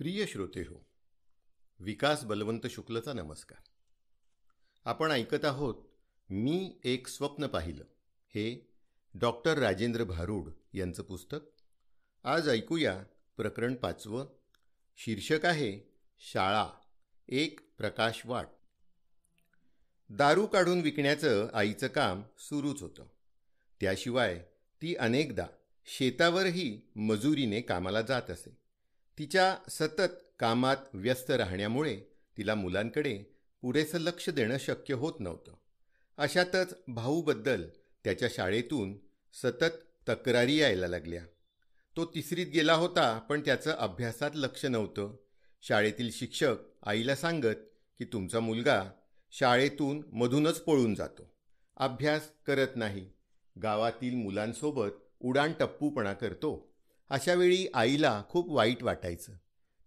प्रिय श्रोते हो विकास बलवंत शुक्लचा नमस्कार आपण ऐकत आहोत मी एक स्वप्न पाहिलं हे डॉक्टर राजेंद्र भारूड यांचं पुस्तक आज ऐकूया प्रकरण पाचवं शीर्षक आहे शाळा एक प्रकाश वाट दारू काढून विकण्याचं आईचं काम सुरूच होतं त्याशिवाय ती अनेकदा शेतावरही मजुरीने कामाला जात असे तिच्या सतत कामात व्यस्त राहण्यामुळे तिला मुलांकडे पुरेसं लक्ष देणं शक्य होत नव्हतं अशातच भाऊबद्दल त्याच्या शाळेतून सतत तक्रारी यायला लागल्या तो तिसरीत गेला होता पण त्याचं अभ्यासात लक्ष नव्हतं शाळेतील शिक्षक आईला सांगत की तुमचा मुलगा शाळेतून मधूनच पळून जातो अभ्यास करत नाही गावातील मुलांसोबत उडाणटप्पूपणा करतो अशावेळी आईला खूप वाईट वाटायचं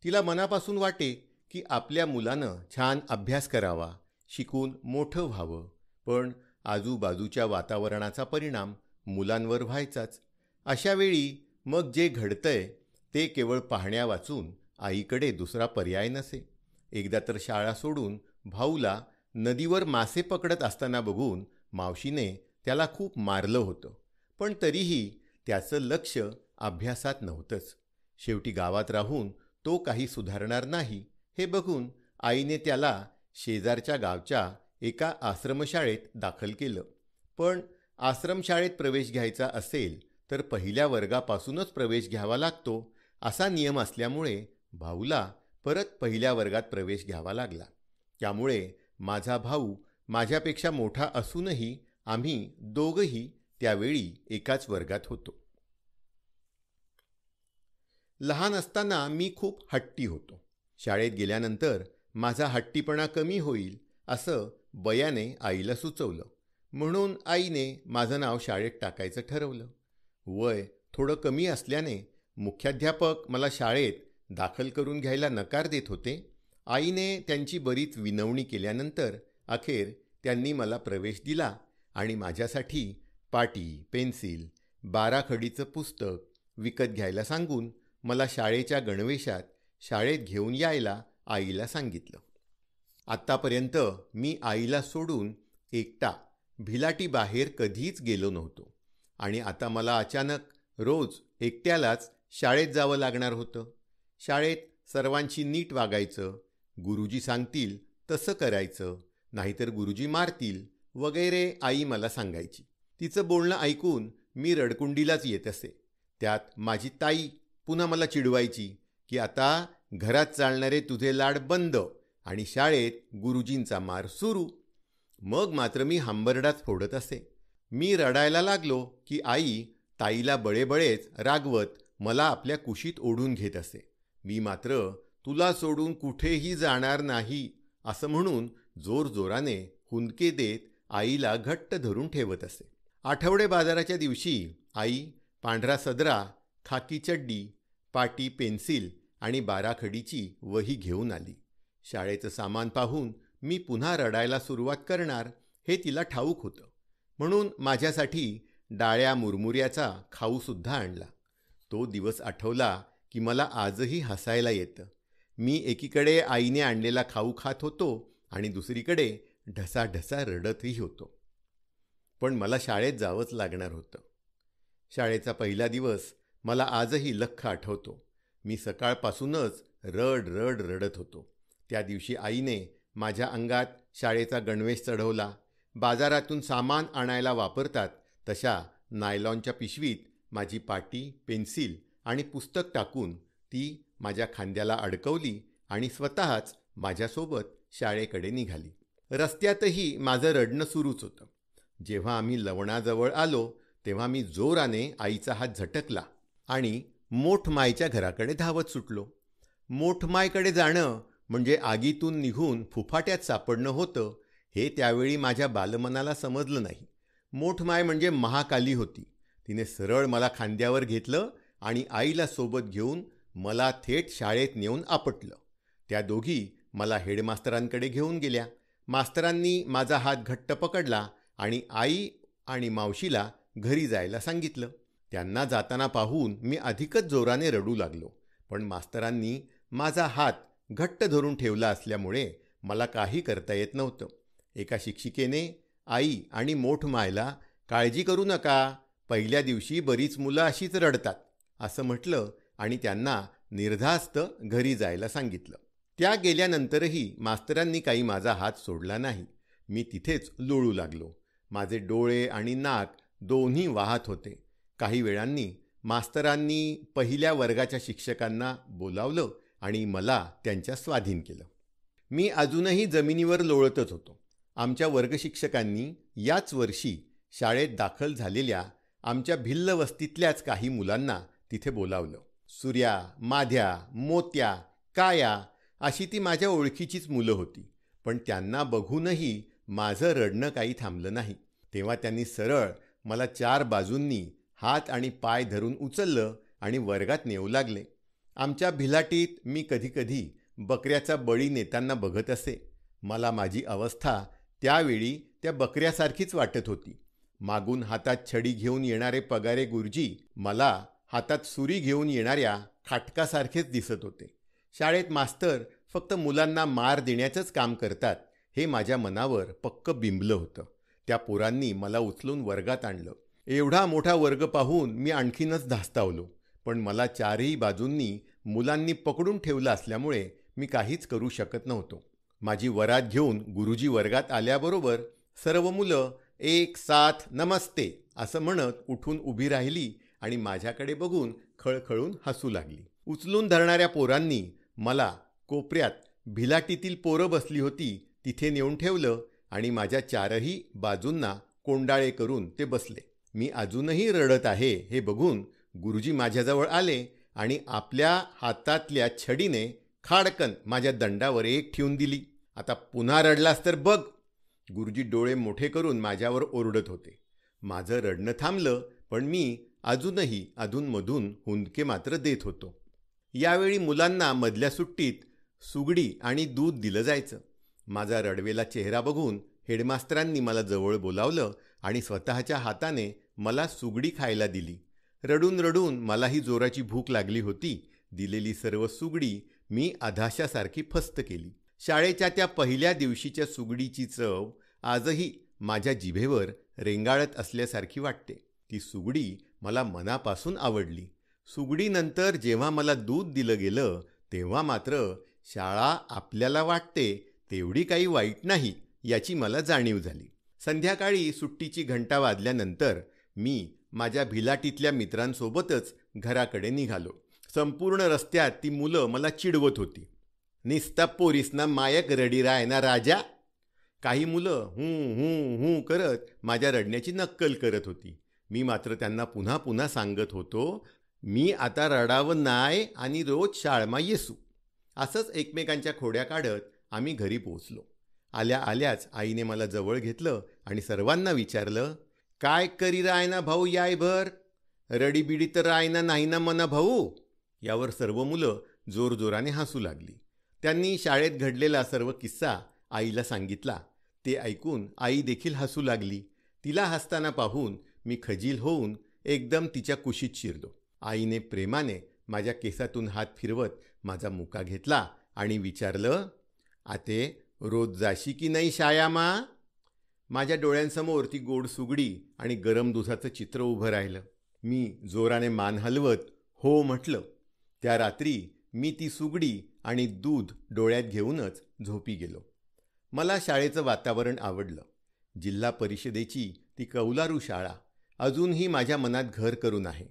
तिला मनापासून वाटे की आपल्या मुलानं छान अभ्यास करावा शिकून मोठं व्हावं पण आजूबाजूच्या वातावरणाचा परिणाम मुलांवर व्हायचाच अशावेळी मग जे घडतंय ते केवळ पाहण्यावाचून आईकडे दुसरा पर्याय नसे एकदा तर शाळा सोडून भाऊला नदीवर मासे पकडत असताना बघून मावशीने त्याला खूप मारलं होतं पण तरीही त्याचं लक्ष अभ्यासात नव्हतंच शेवटी गावात राहून तो काही सुधारणार नाही हे बघून आईने त्याला शेजारच्या गावच्या एका आश्रमशाळेत दाखल केलं पण आश्रमशाळेत प्रवेश घ्यायचा असेल तर पहिल्या वर्गापासूनच प्रवेश घ्यावा लागतो असा नियम असल्यामुळे भाऊला परत पहिल्या वर्गात प्रवेश घ्यावा लागला त्यामुळे माझा भाऊ माझ्यापेक्षा मोठा असूनही आम्ही दोघंही त्यावेळी एकाच वर्गात होतो लहान असताना मी खूप हट्टी होतो शाळेत गेल्यानंतर माझा हट्टीपणा कमी होईल असं बयाने आईला सुचवलं म्हणून आईने माझं नाव शाळेत टाकायचं ठरवलं वय थोडं कमी असल्याने मुख्याध्यापक मला शाळेत दाखल करून घ्यायला नकार देत होते आईने त्यांची बरीच विनवणी केल्यानंतर अखेर त्यांनी मला प्रवेश दिला आणि माझ्यासाठी पाटी पेन्सिल बाराखडीचं पुस्तक विकत घ्यायला सांगून मला शाळेच्या गणवेशात शाळेत घेऊन यायला आईला सांगितलं आत्तापर्यंत मी आईला सोडून एकटा भिलाटीबाहेर कधीच गेलो नव्हतो आणि आता मला अचानक रोज एकट्यालाच शाळेत जावं लागणार होतं शाळेत सर्वांशी नीट वागायचं गुरुजी सांगतील तसं करायचं नाहीतर गुरुजी मारतील वगैरे आई मला सांगायची तिचं बोलणं ऐकून मी रडकुंडीलाच येत असे त्यात माझी ताई पुन्हा मला चिडवायची की आता घरात चालणारे तुझे लाड बंद आणि शाळेत गुरुजींचा मार सुरू मग मात्र मी हांबरडाच फोडत असे मी रडायला लागलो की आई ताईला बळेबळेच रागवत मला आपल्या कुशीत ओढून घेत असे मी मात्र तुला सोडून कुठेही जाणार नाही असं म्हणून जोरजोराने हुंदके देत आईला घट्ट धरून ठेवत असे आठवडे बाजाराच्या दिवशी आई पांढरा सदरा खाकी चड्डी पाटी पेन्सिल आणि बाराखडीची वही घेऊन आली शाळेचं सामान पाहून मी पुन्हा रडायला सुरुवात करणार हे तिला ठाऊक होतं म्हणून माझ्यासाठी डाळ्या मुरमुऱ्याचा खाऊसुद्धा आणला तो दिवस आठवला की मला आजही हसायला येतं मी एकीकडे आईने आणलेला खाऊ खात होतो आणि दुसरीकडे ढसाढसा रडतही होतो पण मला शाळेत जावंच लागणार होतं शाळेचा पहिला दिवस मला आजही लख आठवतो मी सकाळपासूनच रड रड रडत होतो त्या दिवशी आईने माझ्या अंगात शाळेचा गणवेश चढवला बाजारातून सामान आणायला वापरतात तशा नायलॉनच्या पिशवीत माझी पाटी पेन्सिल आणि पुस्तक टाकून ती माझ्या खांद्याला अडकवली आणि स्वतःच माझ्यासोबत शाळेकडे निघाली रस्त्यातही माझं रडणं सुरूच होतं जेव्हा आम्ही लवणाजवळ आलो तेव्हा मी जोराने आईचा हात झटकला आणि मोठमायच्या घराकडे धावत सुटलो मोठमायकडे जाणं म्हणजे आगीतून निघून फुफाट्यात सापडणं होतं हे त्यावेळी माझ्या बालमनाला समजलं नाही मोठमाय म्हणजे महाकाली होती तिने सरळ मला खांद्यावर घेतलं आणि आईला सोबत घेऊन मला थेट शाळेत नेऊन आपटलं त्या दोघी मला हेडमास्तरांकडे घेऊन गेल्या मास्तरांनी माझा हात घट्ट पकडला आणि आई आणि मावशीला घरी जायला सांगितलं त्यांना जाताना पाहून मी अधिकच जोराने रडू लागलो पण मास्तरांनी माझा हात घट्ट धरून ठेवला असल्यामुळे मला काही करता येत नव्हतं एका शिक्षिकेने आई आणि मोठ मायला काळजी करू नका पहिल्या दिवशी बरीच मुलं अशीच रडतात असं म्हटलं आणि त्यांना निर्धास्त घरी जायला सांगितलं त्या गेल्यानंतरही मास्तरांनी काही माझा हात सोडला नाही मी तिथेच लोळू लागलो माझे डोळे आणि नाक दोन्ही वाहत होते काही वेळांनी मास्तरांनी पहिल्या वर्गाच्या शिक्षकांना बोलावलं आणि मला त्यांच्या स्वाधीन केलं मी अजूनही जमिनीवर लोळतच होतो आमच्या वर्गशिक्षकांनी याच वर्षी शाळेत दाखल झालेल्या आमच्या भिल्ल वस्तीतल्याच काही मुलांना तिथे बोलावलं सूर्या माध्या मोत्या काया अशी ती माझ्या ओळखीचीच मुलं होती पण त्यांना बघूनही माझं रडणं काही थांबलं नाही तेव्हा त्यांनी सरळ मला चार बाजूंनी हात आणि पाय धरून उचललं आणि वर्गात नेऊ लागले आमच्या भिलाटीत मी कधीकधी बकऱ्याचा बळी नेताना बघत असे मला माझी अवस्था त्यावेळी त्या बकऱ्यासारखीच वाटत होती मागून हातात छडी घेऊन येणारे पगारे गुरुजी मला हातात सुरी घेऊन येणाऱ्या खाटकासारखेच दिसत होते शाळेत मास्तर फक्त मुलांना मार देण्याचंच काम करतात हे माझ्या मनावर पक्क बिंबलं होतं त्या पोरांनी मला उचलून वर्गात आणलं एवढा मोठा वर्ग पाहून मी आणखीनच धास्तावलो पण मला चारही बाजूंनी मुलांनी पकडून ठेवलं असल्यामुळे मी काहीच करू शकत नव्हतो माझी वरात घेऊन गुरुजी वर्गात आल्याबरोबर सर्व मुलं एक साथ नमस्ते असं म्हणत उठून उभी राहिली आणि माझ्याकडे बघून खळखळून हसू लागली उचलून धरणाऱ्या पोरांनी मला कोपऱ्यात भिलाटीतील पोरं बसली होती तिथे नेऊन ठेवलं आणि माझ्या चारही बाजूंना कोंडाळे करून ते बसले मी अजूनही रडत आहे हे बघून गुरुजी माझ्याजवळ आले आणि आपल्या हातातल्या छडीने खाडकन माझ्या दंडावर एक ठेवून दिली आता पुन्हा रडलास तर बघ गुरुजी डोळे मोठे करून माझ्यावर ओरडत होते माझं रडणं थांबलं पण मी अजूनही अधूनमधून हुंदके मात्र देत होतो यावेळी मुलांना मधल्या सुट्टीत सुगडी आणि दूध दिलं जायचं माझा रडवेला चेहरा बघून हेडमास्तरांनी मला जवळ बोलावलं आणि स्वतःच्या हाताने मला सुगडी खायला दिली रडून रडून मलाही जोराची भूक लागली होती दिलेली सर्व सुगडी मी अधाशासारखी फस्त केली शाळेच्या त्या पहिल्या दिवशीच्या सुगडीची चव आजही माझ्या जिभेवर रेंगाळत असल्यासारखी वाटते ती सुगडी मला मनापासून आवडली सुगडीनंतर जेव्हा मला दूध दिलं गेलं तेव्हा मात्र शाळा आपल्याला वाटते तेवढी काही वाईट नाही याची मला जाणीव झाली संध्याकाळी सुट्टीची घंटा वाजल्यानंतर मी माझ्या भिलाटीतल्या मित्रांसोबतच घराकडे निघालो संपूर्ण रस्त्यात ती मुलं मला चिडवत होती निस्ता पोरीसना मायक रडी राय ना राजा काही मुलं हू हूं हूं करत माझ्या रडण्याची नक्कल करत होती मी मात्र त्यांना पुन्हा पुन्हा सांगत होतो मी आता रडावं नाय आणि रोज शाळमा येसू असंच एकमेकांच्या खोड्या काढत आम्ही घरी पोहोचलो आल्या आल्याच आईने मला जवळ घेतलं आणि सर्वांना विचारलं काय करी राय ना भाऊ भर रडीबिडी तर ना नाही ना मना भाऊ यावर सर्व मुलं जोरजोराने हसू लागली त्यांनी शाळेत घडलेला सर्व किस्सा आईला सांगितला ते ऐकून आई देखील हसू लागली तिला हसताना पाहून मी खजील होऊन एकदम तिच्या कुशीत शिरलो आईने प्रेमाने माझ्या केसातून हात फिरवत माझा मुका घेतला आणि विचारलं आते रोज जाशी की नाही शायामा माझ्या डोळ्यांसमोर ती गोड सुगडी आणि गरम दुधाचं चित्र उभं राहिलं मी जोराने मान हलवत हो म्हटलं त्या रात्री मी ती सुगडी आणि दूध डोळ्यात घेऊनच झोपी गेलो मला शाळेचं वातावरण आवडलं जिल्हा परिषदेची ती कौलारू शाळा अजूनही माझ्या मनात घर करून आहे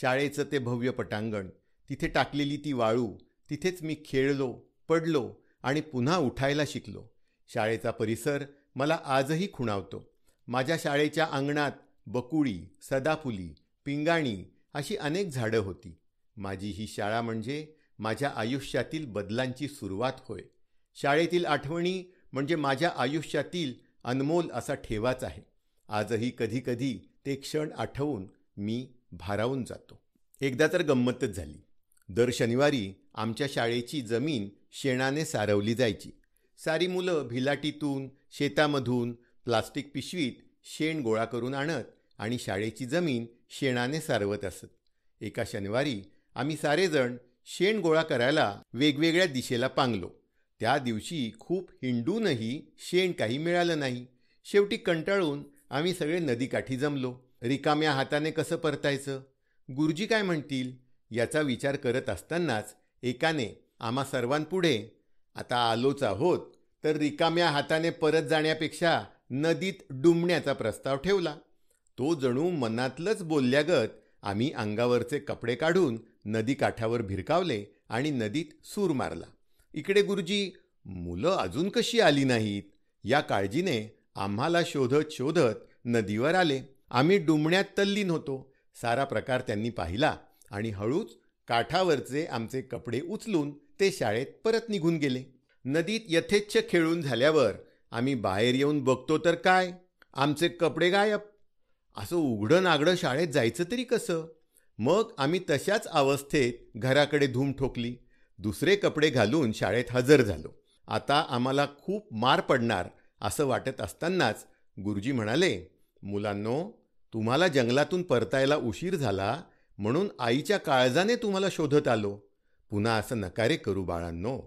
शाळेचं ते भव्य पटांगण तिथे टाकलेली ती वाळू तिथेच मी खेळलो पडलो आणि पुन्हा उठायला शिकलो शाळेचा परिसर मला आजही खुणावतो माझ्या शाळेच्या अंगणात बकुळी सदाफुली पिंगाणी अशी अनेक झाडं होती माझी ही शाळा म्हणजे माझ्या आयुष्यातील बदलांची सुरुवात होय शाळेतील आठवणी म्हणजे माझ्या आयुष्यातील अनमोल असा ठेवाच आहे आजही कधीकधी ते क्षण आठवून मी भारावून जातो एकदा तर गंमतच झाली दर शनिवारी आमच्या शाळेची जमीन शेणाने सारवली जायची सारी मुलं भिलाटीतून शेतामधून प्लास्टिक पिशवीत शेण गोळा करून आणत आणि शाळेची जमीन शेणाने सारवत असत एका शनिवारी आम्ही सारेजण शेण गोळा करायला वेगवेगळ्या दिशेला पांगलो त्या दिवशी खूप हिंडूनही शेण काही मिळालं नाही शेवटी कंटाळून आम्ही सगळे नदीकाठी जमलो रिकाम्या हाताने कसं परतायचं गुरुजी काय म्हणतील याचा विचार करत असतानाच एकाने आम्हा सर्वांपुढे आता आलोच आहोत तर रिकाम्या हाताने परत जाण्यापेक्षा नदीत डुंबण्याचा प्रस्ताव ठेवला तो जणू मनातलंच बोलल्यागत आम्ही अंगावरचे कपडे काढून नदी काठावर भिरकावले आणि नदीत सूर मारला इकडे गुरुजी मुलं अजून कशी आली नाहीत या काळजीने आम्हाला शोधत शोधत नदीवर आले आम्ही डुंबण्यात तल्लीन होतो सारा प्रकार त्यांनी पाहिला आणि हळूच काठावरचे आमचे कपडे उचलून ते शाळेत परत निघून गेले नदीत यथेच्छ खेळून झाल्यावर आम्ही बाहेर येऊन बघतो तर काय आमचे कपडे गायब असं उघडं नागडं शाळेत जायचं तरी कसं मग आम्ही तशाच अवस्थेत घराकडे धूम ठोकली दुसरे कपडे घालून शाळेत हजर झालो आता आम्हाला खूप मार पडणार असं वाटत असतानाच गुरुजी म्हणाले मुलांनो तुम्हाला जंगलातून परतायला उशीर झाला म्हणून आईच्या काळजाने तुम्हाला शोधत आलो पुन्हा असं नकारे करू बाळांनो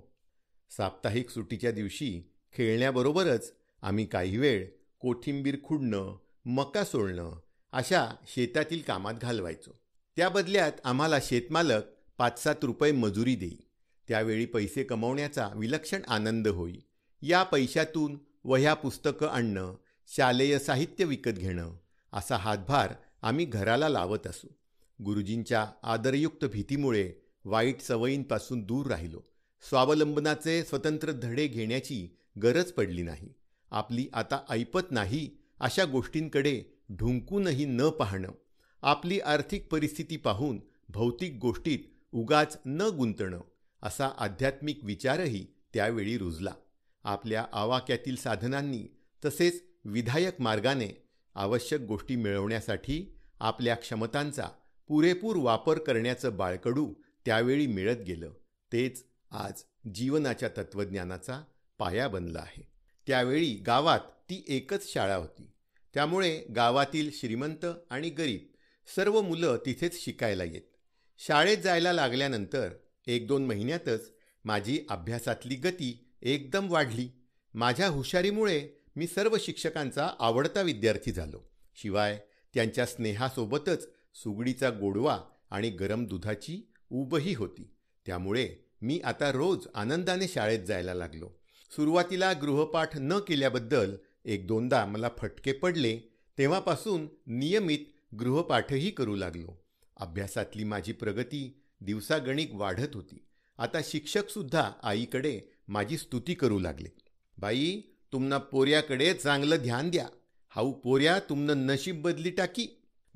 साप्ताहिक सुट्टीच्या दिवशी खेळण्याबरोबरच आम्ही काही वेळ कोथिंबीर खुडणं मका सोडणं अशा शेतातील कामात घालवायचो त्या बदल्यात आम्हाला शेतमालक पाच सात रुपये मजुरी देई त्यावेळी पैसे कमवण्याचा विलक्षण आनंद होई या पैशातून वह्या पुस्तकं आणणं शालेय साहित्य विकत घेणं असा हातभार आम्ही घराला लावत असू गुरुजींच्या आदरयुक्त भीतीमुळे वाईट सवयींपासून दूर राहिलो स्वावलंबनाचे स्वतंत्र धडे घेण्याची गरज पडली नाही आपली आता ऐपत नाही अशा गोष्टींकडे ढुंकूनही न पाहणं आपली आर्थिक परिस्थिती पाहून भौतिक गोष्टीत उगाच न गुंतणं असा आध्यात्मिक विचारही त्यावेळी रुजला आपल्या आवाक्यातील साधनांनी तसेच विधायक मार्गाने आवश्यक गोष्टी मिळवण्यासाठी आपल्या क्षमतांचा पुरेपूर वापर करण्याचं बाळकडू त्यावेळी मिळत गेलं तेच आज जीवनाच्या तत्त्वज्ञानाचा पाया बनला आहे त्यावेळी गावात ती एकच शाळा होती त्यामुळे गावातील श्रीमंत आणि गरीब सर्व मुलं तिथेच शिकायला येत शाळेत जायला लागल्यानंतर एक दोन महिन्यातच माझी अभ्यासातली गती एकदम वाढली माझ्या हुशारीमुळे मी सर्व शिक्षकांचा आवडता विद्यार्थी झालो शिवाय त्यांच्या स्नेहासोबतच सुगडीचा गोडवा आणि गरम दुधाची उबही होती त्यामुळे मी आता रोज आनंदाने शाळेत जायला लागलो सुरुवातीला गृहपाठ न केल्याबद्दल एक दोनदा मला फटके पडले तेव्हापासून नियमित गृहपाठही करू लागलो अभ्यासातली माझी प्रगती दिवसागणिक वाढत होती आता शिक्षकसुद्धा आईकडे माझी स्तुती करू लागले बाई तुम्हाला पोऱ्याकडे चांगलं ध्यान द्या हाऊ पोऱ्या तुमनं नशीब बदली टाकी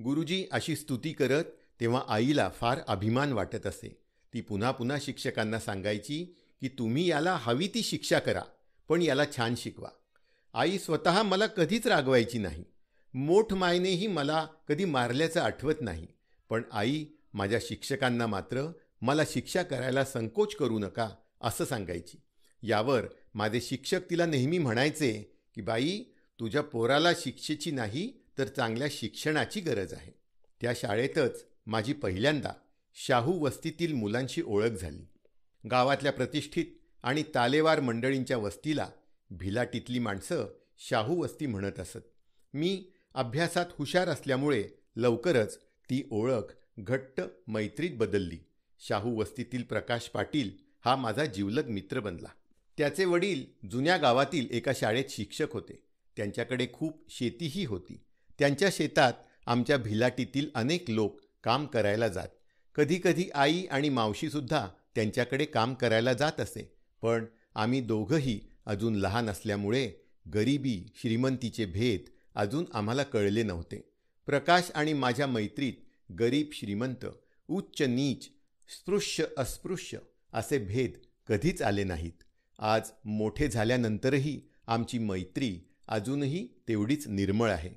गुरुजी अशी स्तुती करत तेव्हा आईला फार अभिमान वाटत असे ती पुन्हा पुन्हा शिक्षकांना सांगायची की तुम्ही याला हवी ती शिक्षा करा पण याला छान शिकवा आई स्वतः मला कधीच रागवायची नाही मोठ मायनेही मला कधी मारल्याचं आठवत नाही पण आई माझ्या शिक्षकांना मात्र मला शिक्षा करायला संकोच करू नका असं सांगायची यावर माझे शिक्षक तिला नेहमी म्हणायचे की बाई तुझ्या पोराला शिक्षेची नाही तर चांगल्या शिक्षणाची गरज आहे त्या शाळेतच माझी पहिल्यांदा शाहू वस्तीतील मुलांशी ओळख झाली गावातल्या प्रतिष्ठित आणि तालेवार मंडळींच्या वस्तीला भिलाटीतली माणसं शाहू वस्ती म्हणत असत मी अभ्यासात हुशार असल्यामुळे लवकरच ती ओळख घट्ट मैत्रीत बदलली शाहू वस्तीतील प्रकाश पाटील हा माझा जिवलग मित्र बनला त्याचे वडील जुन्या गावातील एका शाळेत शिक्षक होते त्यांच्याकडे खूप शेतीही होती त्यांच्या शेतात आमच्या भिलाटीतील अनेक लोक काम करायला जात कधीकधी आई आणि मावशीसुद्धा त्यांच्याकडे काम करायला जात असे पण आम्ही दोघंही अजून लहान असल्यामुळे गरिबी श्रीमंतीचे भेद अजून आम्हाला कळले नव्हते प्रकाश आणि माझ्या मैत्रीत गरीब श्रीमंत उच्च नीच स्पृश्य अस्पृश्य असे भेद कधीच आले नाहीत आज मोठे झाल्यानंतरही आमची मैत्री अजूनही तेवढीच निर्मळ आहे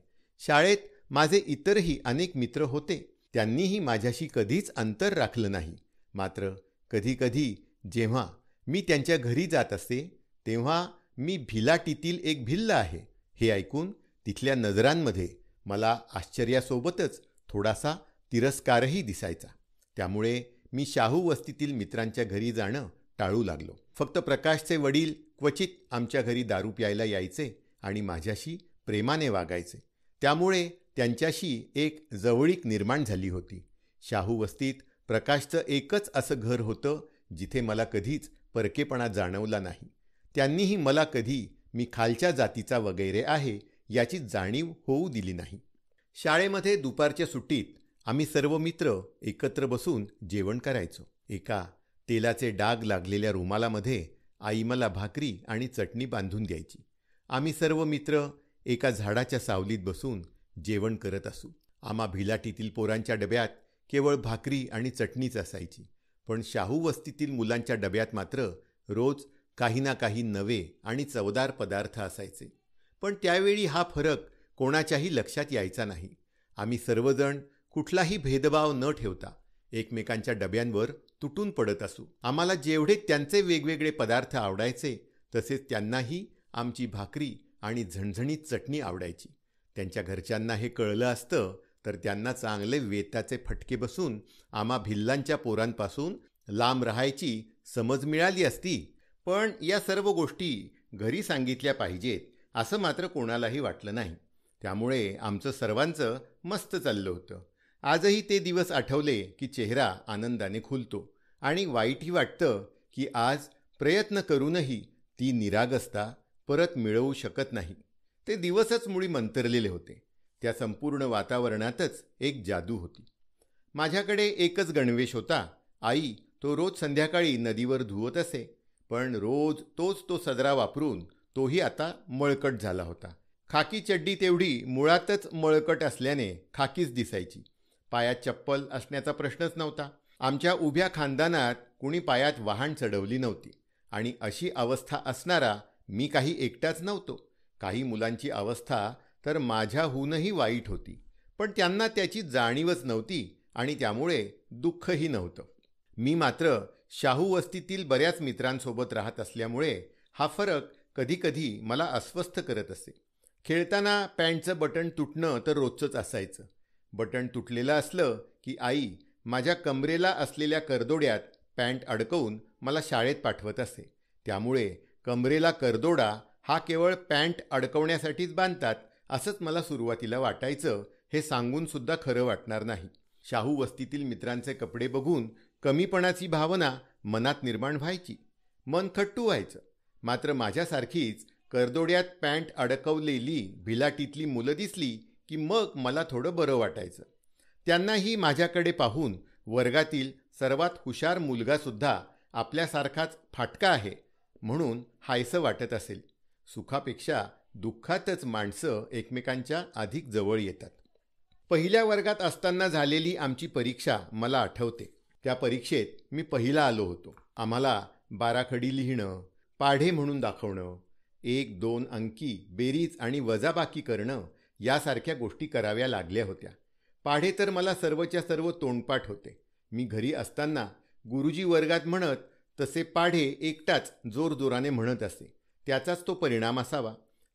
शाळेत माझे इतरही अनेक मित्र होते त्यांनीही माझ्याशी कधीच अंतर राखलं नाही मात्र कधीकधी जेव्हा मी त्यांच्या घरी जात असते तेव्हा मी भिलाटीतील एक भिल्ल आहे हे ऐकून तिथल्या नजरांमध्ये मला आश्चर्यासोबतच थोडासा तिरस्कारही दिसायचा त्यामुळे मी शाहू वस्तीतील मित्रांच्या घरी जाणं टाळू लागलो फक्त प्रकाशचे वडील क्वचित आमच्या घरी दारू प्यायला यायचे आणि माझ्याशी प्रेमाने वागायचे त्यामुळे त्यांच्याशी एक जवळीक निर्माण झाली होती शाहू वस्तीत प्रकाशचं एकच असं घर होतं जिथे मला कधीच परकेपणा जाणवला नाही त्यांनीही मला कधी मी खालच्या जातीचा वगैरे आहे याची जाणीव होऊ दिली नाही शाळेमध्ये दुपारच्या सुट्टीत आम्ही सर्व मित्र एकत्र बसून जेवण करायचो एका तेलाचे डाग लागलेल्या रुमालामध्ये आई मला भाकरी आणि चटणी बांधून द्यायची आम्ही सर्व मित्र एका झाडाच्या सावलीत बसून जेवण करत असू आम्हा भिलाटीतील पोरांच्या डब्यात केवळ भाकरी आणि चटणीच असायची पण शाहू वस्तीतील मुलांच्या डब्यात मात्र रोज काही ना काही नवे आणि चवदार पदार्थ असायचे पण त्यावेळी हा फरक कोणाच्याही लक्षात यायचा नाही आम्ही सर्वजण कुठलाही भेदभाव न ठेवता एकमेकांच्या डब्यांवर तुटून पडत असू आम्हाला जेवढे त्यांचे वेगवेगळे पदार्थ आवडायचे तसेच त्यांनाही आमची भाकरी आणि झणझणीत चटणी आवडायची त्यांच्या घरच्यांना हे कळलं असतं तर त्यांना चांगले वेताचे फटके बसून आम्हा भिल्लांच्या पोरांपासून लांब राहायची समज मिळाली असती पण या सर्व गोष्टी घरी सांगितल्या पाहिजेत असं मात्र कोणालाही वाटलं नाही त्यामुळे आमचं सर्वांचं मस्त चाललं होतं आजही ते दिवस आठवले की चेहरा आनंदाने खुलतो आणि वाईटही वाटतं की आज प्रयत्न करूनही ती निरागसता परत मिळवू शकत नाही ते दिवसच मुळी मंतरलेले होते त्या संपूर्ण वातावरणातच एक जादू होती माझ्याकडे एकच गणवेश होता आई तो रोज संध्याकाळी नदीवर धुवत असे पण रोज तोच तो सदरा वापरून तोही आता मळकट झाला होता खाकी चड्डी तेवढी मुळातच मळकट असल्याने खाकीच दिसायची पायात चप्पल असण्याचा प्रश्नच नव्हता आमच्या उभ्या खानदानात कुणी पायात वाहन चढवली नव्हती आणि अशी अवस्था असणारा मी काही एकटाच नव्हतो काही मुलांची अवस्था तर माझ्याहूनही वाईट होती पण त्यांना त्याची जाणीवच नव्हती आणि त्यामुळे दुःखही नव्हतं मी मात्र शाहू वस्तीतील बऱ्याच मित्रांसोबत राहत असल्यामुळे हा फरक कधीकधी मला अस्वस्थ करत असे खेळताना पॅन्टचं बटन तुटणं तर रोजचंच असायचं बटन तुटलेलं असलं की आई माझ्या कमरेला असलेल्या करदोड्यात पॅन्ट अडकवून मला शाळेत पाठवत असे त्यामुळे कमरेला करदोडा हा केवळ पॅन्ट अडकवण्यासाठीच बांधतात असंच मला सुरुवातीला वाटायचं हे सांगूनसुद्धा खरं वाटणार नाही शाहू वस्तीतील मित्रांचे कपडे बघून कमीपणाची भावना मनात निर्माण व्हायची मन खट्टू व्हायचं मात्र माझ्यासारखीच करदोड्यात पॅन्ट अडकवलेली भिलाटीतली मुलं दिसली की मग मला थोडं बरं वाटायचं त्यांनाही माझ्याकडे पाहून वर्गातील सर्वात हुशार मुलगासुद्धा आपल्यासारखाच फाटका आहे म्हणून हायसं वाटत असेल सुखापेक्षा दुःखातच माणसं एकमेकांच्या अधिक जवळ येतात पहिल्या वर्गात असताना झालेली आमची परीक्षा मला आठवते त्या परीक्षेत मी पहिला आलो होतो आम्हाला बाराखडी लिहिणं पाढे म्हणून दाखवणं एक दोन अंकी बेरीज आणि वजाबाकी करणं यासारख्या गोष्टी कराव्या लागल्या होत्या पाढे तर मला सर्वच्या सर्व तोंडपाठ होते मी घरी असताना गुरुजी वर्गात म्हणत तसे पाढे एकटाच जोरजोराने म्हणत असे त्याचाच तो परिणाम असावा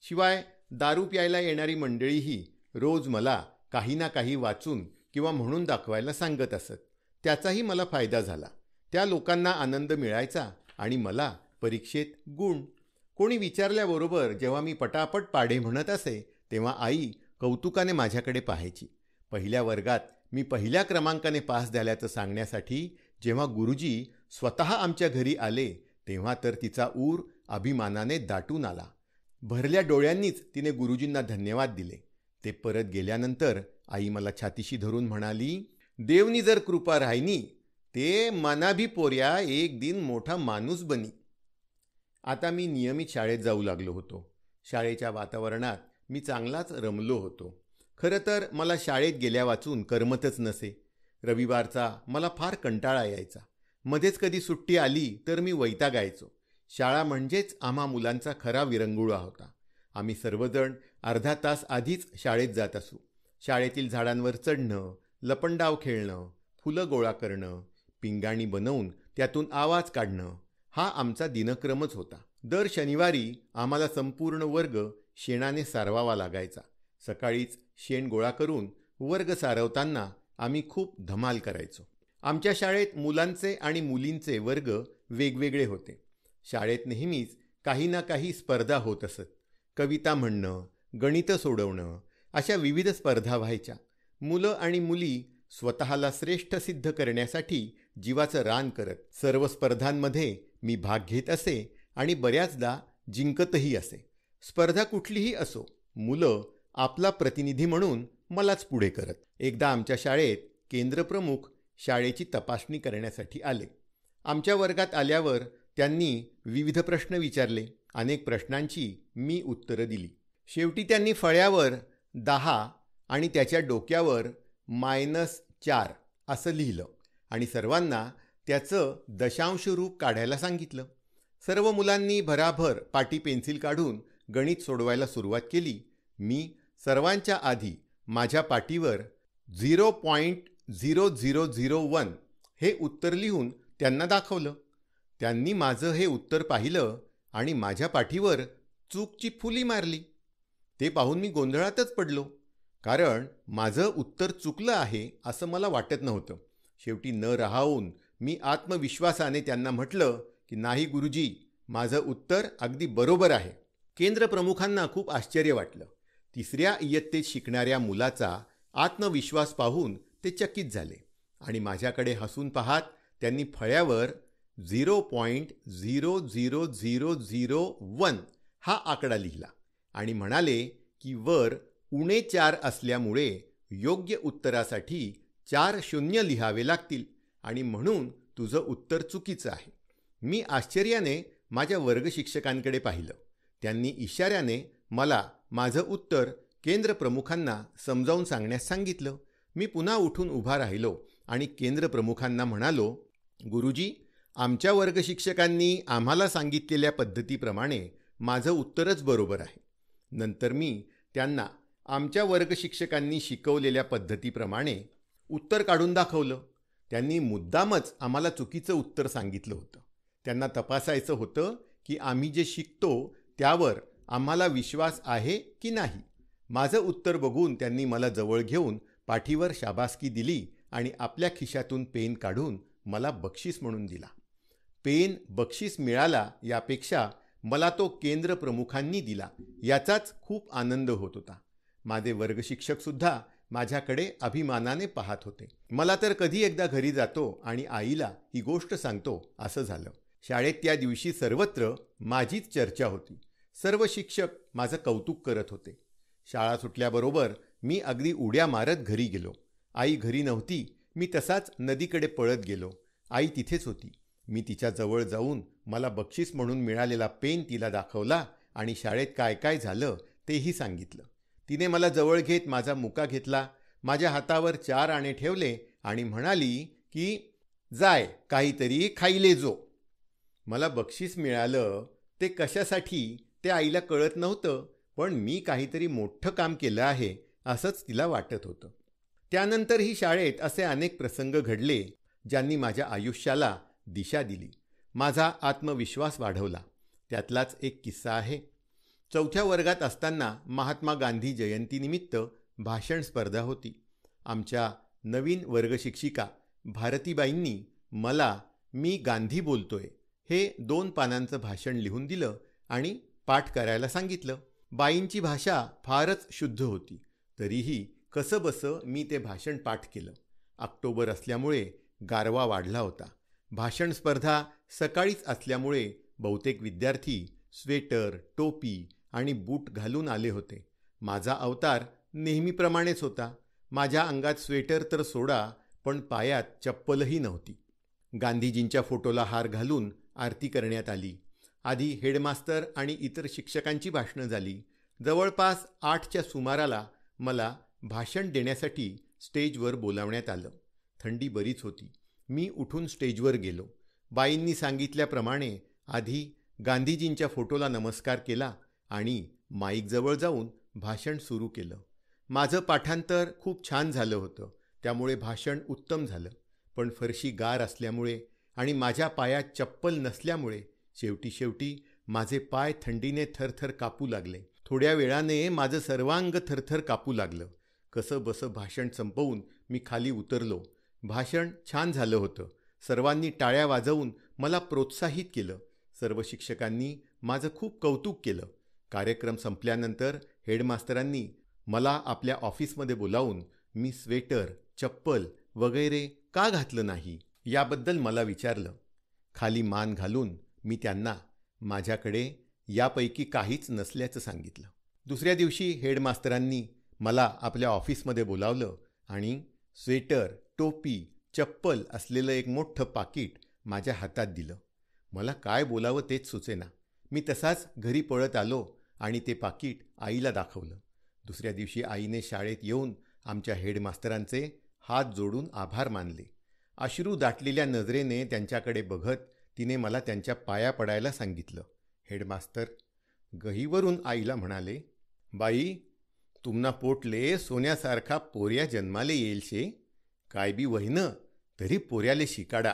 शिवाय दारू प्यायला येणारी मंडळीही रोज मला काही ना काही वाचून किंवा म्हणून दाखवायला सांगत असत त्याचाही मला फायदा झाला त्या लोकांना आनंद मिळायचा आणि मला परीक्षेत गुण कोणी विचारल्याबरोबर जेव्हा मी पटापट पाढे म्हणत असे तेव्हा आई कौतुकाने माझ्याकडे पाहायची पहिल्या वर्गात मी पहिल्या क्रमांकाने पास झाल्याचं सांगण्यासाठी जेव्हा गुरुजी स्वतः आमच्या घरी आले तेव्हा तर तिचा ऊर अभिमानाने दाटून आला भरल्या डोळ्यांनीच तिने गुरुजींना धन्यवाद दिले ते परत गेल्यानंतर आई मला छातीशी धरून म्हणाली देवनी जर कृपा राहिनी ते मनाभी पोऱ्या एक दिन मोठा माणूस बनी आता मी नियमित शाळेत जाऊ लागलो होतो शाळेच्या वातावरणात मी चांगलाच रमलो होतो खरं तर मला शाळेत गेल्या वाचून करमतच नसे रविवारचा मला फार कंटाळा यायचा मध्येच कधी सुट्टी आली तर मी वैतागायचो शाळा म्हणजेच आम्हा मुलांचा खरा विरंगुळा होता आम्ही सर्वजण अर्धा तास आधीच शाळेत जात असू शाळेतील झाडांवर चढणं लपंडाव खेळणं फुलं गोळा करणं पिंगाणी बनवून त्यातून आवाज काढणं हा आमचा दिनक्रमच होता दर शनिवारी आम्हाला संपूर्ण वर्ग शेणाने सारवावा लागायचा सकाळीच शेण गोळा करून वर्ग सारवताना आम्ही खूप धमाल करायचो आमच्या शाळेत मुलांचे आणि मुलींचे वर्ग वेगवेगळे होते शाळेत नेहमीच काही ना काही स्पर्धा होत असत कविता म्हणणं गणितं सोडवणं अशा विविध स्पर्धा व्हायच्या मुलं आणि मुली स्वतःला श्रेष्ठ सिद्ध करण्यासाठी जीवाचं रान करत सर्व स्पर्धांमध्ये मी भाग घेत असे आणि बऱ्याचदा जिंकतही असे स्पर्धा कुठलीही असो मुलं आपला प्रतिनिधी म्हणून मलाच पुढे करत एकदा आमच्या शाळेत केंद्रप्रमुख शाळेची तपासणी करण्यासाठी आले आमच्या वर्गात आल्यावर त्यांनी विविध प्रश्न विचारले अनेक प्रश्नांची मी उत्तरं दिली शेवटी त्यांनी फळ्यावर दहा आणि त्याच्या डोक्यावर मायनस चार असं लिहिलं आणि सर्वांना त्याचं दशांश रूप काढायला सांगितलं सर्व मुलांनी भराभर पाटी पेन्सिल काढून गणित सोडवायला सुरुवात केली मी सर्वांच्या आधी माझ्या पाटीवर zero point zero zero zero one हे उत्तर लिहून त्यांना दाखवलं त्यांनी माझं हे उत्तर पाहिलं आणि माझ्या पाठीवर चूकची फुली मारली ते पाहून मी गोंधळातच पडलो कारण माझं उत्तर चुकलं आहे असं मला वाटत नव्हतं शेवटी न राहून मी आत्मविश्वासाने त्यांना म्हटलं की नाही गुरुजी माझं उत्तर अगदी बरोबर आहे केंद्र प्रमुखांना खूप आश्चर्य वाटलं तिसऱ्या इयत्तेत शिकणाऱ्या मुलाचा आत्मविश्वास पाहून ते चकित झाले आणि माझ्याकडे हसून पाहात त्यांनी फळ्यावर zero point zero zero zero zero one हा आकडा लिहिला आणि म्हणाले की वर उणे चार असल्यामुळे योग्य उत्तरासाठी चार शून्य लिहावे लागतील आणि म्हणून तुझं उत्तर चुकीचं आहे मी आश्चर्याने माझ्या वर्गशिक्षकांकडे पाहिलं त्यांनी इशाऱ्याने मला माझं उत्तर केंद्रप्रमुखांना समजावून सांगण्यास सांगितलं मी पुन्हा उठून उभा राहिलो आणि केंद्रप्रमुखांना म्हणालो गुरुजी आमच्या वर्गशिक्षकांनी आम्हाला सांगितलेल्या पद्धतीप्रमाणे माझं उत्तरच बरोबर आहे नंतर मी त्यांना आमच्या वर्गशिक्षकांनी शिकवलेल्या पद्धतीप्रमाणे उत्तर काढून दाखवलं त्यांनी मुद्दामच आम्हाला चुकीचं उत्तर सांगितलं होतं त्यांना तपासायचं होतं की आम्ही जे शिकतो त्यावर आम्हाला विश्वास आहे की नाही माझं उत्तर बघून त्यांनी मला जवळ घेऊन पाठीवर शाबासकी दिली आणि आपल्या खिशातून पेन काढून मला बक्षीस म्हणून दिला पेन बक्षीस मिळाला यापेक्षा मला तो केंद्र प्रमुखांनी दिला याचाच खूप आनंद होत होता माझे वर्गशिक्षकसुद्धा माझ्याकडे अभिमानाने पाहत होते मला तर कधी एकदा घरी जातो आणि आईला ही गोष्ट सांगतो असं झालं शाळेत त्या दिवशी सर्वत्र माझीच चर्चा होती सर्व शिक्षक माझं कौतुक करत होते शाळा सुटल्याबरोबर मी अगदी उड्या मारत घरी गेलो आई घरी नव्हती मी तसाच नदीकडे पळत गेलो आई तिथेच होती मी तिच्याजवळ जाऊन मला बक्षीस म्हणून मिळालेला पेन तिला दाखवला आणि शाळेत काय काय झालं तेही सांगितलं तिने मला जवळ घेत माझा मुका घेतला माझ्या हातावर चार आणे ठेवले आणि म्हणाली की जाय काहीतरी खाईले जो मला बक्षीस मिळालं ते कशासाठी ते आईला कळत नव्हतं पण मी काहीतरी मोठं काम केलं आहे असंच तिला वाटत होतं त्यानंतरही शाळेत असे अनेक प्रसंग घडले ज्यांनी माझ्या आयुष्याला दिशा दिली माझा आत्मविश्वास वाढवला त्यातलाच एक किस्सा आहे चौथ्या वर्गात असताना महात्मा गांधी जयंतीनिमित्त भाषण स्पर्धा होती आमच्या नवीन वर्गशिक्षिका भारतीबाईंनी मला मी गांधी बोलतोय हे दोन पानांचं भाषण लिहून दिलं आणि पाठ करायला सांगितलं बाईंची भाषा फारच शुद्ध होती तरीही कसं बसं मी ते भाषण पाठ केलं ऑक्टोबर असल्यामुळे गारवा वाढला होता भाषण स्पर्धा सकाळीच असल्यामुळे बहुतेक विद्यार्थी स्वेटर टोपी आणि बूट घालून आले होते माझा अवतार नेहमीप्रमाणेच होता माझ्या अंगात स्वेटर तर सोडा पण पायात चप्पलही नव्हती गांधीजींच्या फोटोला हार घालून आरती करण्यात आली आधी हेडमास्तर आणि इतर शिक्षकांची भाषणं झाली जवळपास आठच्या सुमाराला मला भाषण देण्यासाठी स्टेजवर बोलावण्यात आलं थंडी बरीच होती मी उठून स्टेजवर गेलो बाईंनी सांगितल्याप्रमाणे आधी गांधीजींच्या फोटोला नमस्कार केला आणि माईकजवळ जाऊन भाषण सुरू केलं माझं पाठांतर खूप छान झालं होतं त्यामुळे भाषण उत्तम झालं पण फरशी गार असल्यामुळे आणि माझ्या पायात चप्पल नसल्यामुळे शेवटी शेवटी माझे पाय थंडीने थरथर कापू लागले थोड्या वेळाने माझं सर्वांग थरथर कापू लागलं कसं बसं भाषण संपवून मी खाली उतरलो भाषण छान झालं होतं सर्वांनी टाळ्या वाजवून मला प्रोत्साहित केलं सर्व शिक्षकांनी माझं खूप कौतुक केलं कार्यक्रम संपल्यानंतर हेडमास्तरांनी मला आपल्या ऑफिसमध्ये बोलावून मी स्वेटर चप्पल वगैरे का घातलं नाही याबद्दल मला विचारलं खाली मान घालून मी त्यांना माझ्याकडे यापैकी काहीच नसल्याचं सांगितलं दुसऱ्या दिवशी हेडमास्तरांनी मला आपल्या ऑफिसमध्ये बोलावलं आणि स्वेटर टोपी चप्पल असलेलं एक मोठं पाकिट माझ्या हातात दिलं मला काय बोलावं तेच सुचेना मी तसाच घरी पळत आलो आणि ते पाकिट आईला दाखवलं दुसऱ्या दिवशी आईने शाळेत येऊन आमच्या हेडमास्तरांचे हात जोडून आभार मानले अश्रू दाटलेल्या नजरेने त्यांच्याकडे बघत तिने मला त्यांच्या पाया पडायला सांगितलं हेडमास्तर गहीवरून आईला म्हणाले बाई तुम्हाला पोटले सोन्यासारखा पोर्या जन्माले येईल शे बी वहिन तरी पोऱ्याले शिकाडा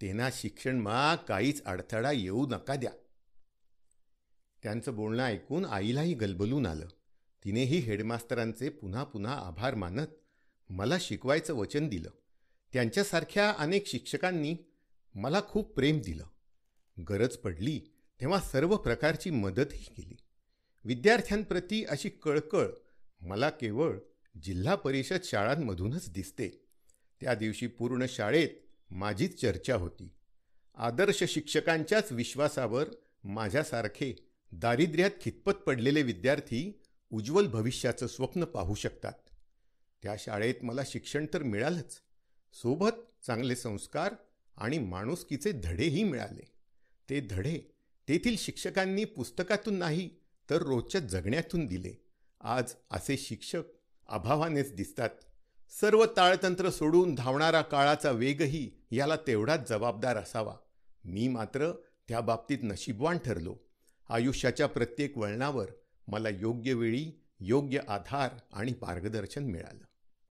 तेना शिक्षण मा काहीच अडथळा येऊ नका द्या त्यांचं बोलणं ऐकून आईलाही गलबलून आलं तिनेही हेडमास्तरांचे पुन्हा पुन्हा आभार मानत मला शिकवायचं वचन दिलं त्यांच्यासारख्या अनेक शिक्षकांनी मला खूप प्रेम दिलं गरज पडली तेव्हा सर्व प्रकारची मदतही केली विद्यार्थ्यांप्रती अशी कळकळ मला केवळ जिल्हा परिषद शाळांमधूनच दिसते त्या दिवशी पूर्ण शाळेत माझीच चर्चा होती आदर्श शिक्षकांच्याच विश्वासावर माझ्यासारखे दारिद्र्यात खितपत पडलेले विद्यार्थी उज्ज्वल भविष्याचं स्वप्न पाहू शकतात त्या शाळेत मला शिक्षण तर मिळालंच सोबत चांगले संस्कार आणि माणुसकीचे धडेही मिळाले ते धडे तेथील शिक्षकांनी पुस्तकातून नाही तर रोजच्या जगण्यातून दिले आज असे शिक्षक अभावानेच दिसतात सर्व ताळतंत्र सोडून धावणारा काळाचा वेगही याला तेवढाच जबाबदार असावा मी मात्र त्या बाबतीत नशीबवान ठरलो आयुष्याच्या प्रत्येक वळणावर मला योग्य वेळी योग्य आधार आणि मार्गदर्शन मिळालं